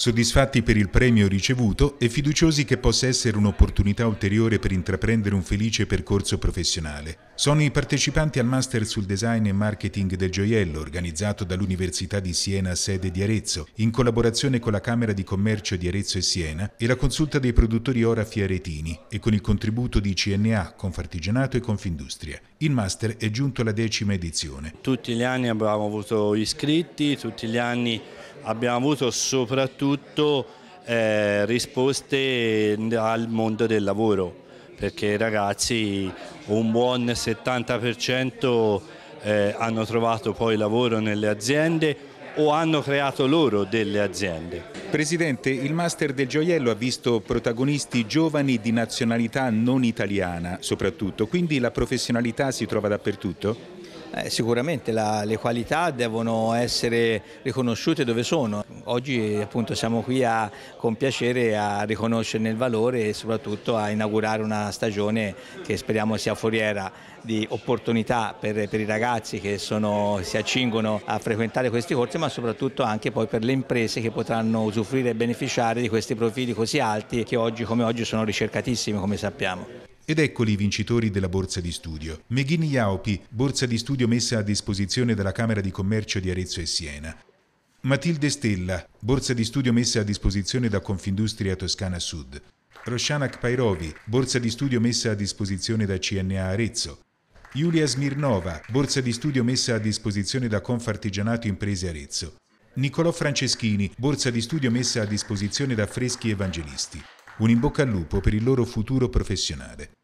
soddisfatti per il premio ricevuto e fiduciosi che possa essere un'opportunità ulteriore per intraprendere un felice percorso professionale. Sono i partecipanti al Master sul Design e Marketing del Gioiello, organizzato dall'Università di Siena sede di Arezzo, in collaborazione con la Camera di Commercio di Arezzo e Siena e la consulta dei produttori Orafi Aretini e con il contributo di CNA, Confartigianato e Confindustria. Il Master è giunto alla decima edizione. Tutti gli anni abbiamo avuto iscritti, tutti gli anni abbiamo avuto soprattutto eh, risposte al mondo del lavoro perché i ragazzi un buon 70% eh, hanno trovato poi lavoro nelle aziende o hanno creato loro delle aziende. Presidente, il Master del Gioiello ha visto protagonisti giovani di nazionalità non italiana soprattutto, quindi la professionalità si trova dappertutto? Eh, sicuramente la, le qualità devono essere riconosciute dove sono. Oggi appunto siamo qui a, con piacere a riconoscerne il valore e soprattutto a inaugurare una stagione che speriamo sia foriera di opportunità per, per i ragazzi che sono, si accingono a frequentare questi corsi ma soprattutto anche poi per le imprese che potranno usufruire e beneficiare di questi profili così alti che oggi come oggi sono ricercatissimi come sappiamo. Ed eccoli i vincitori della borsa di studio. Meghini Jaupi, borsa di studio messa a disposizione dalla Camera di Commercio di Arezzo e Siena. Matilde Stella, borsa di studio messa a disposizione da Confindustria Toscana Sud. Rosciana Kpairovi, borsa di studio messa a disposizione da CNA Arezzo. Giulia Smirnova, borsa di studio messa a disposizione da Confartigianato Imprese Arezzo. Niccolò Franceschini, borsa di studio messa a disposizione da Freschi Evangelisti. Un in bocca al lupo per il loro futuro professionale.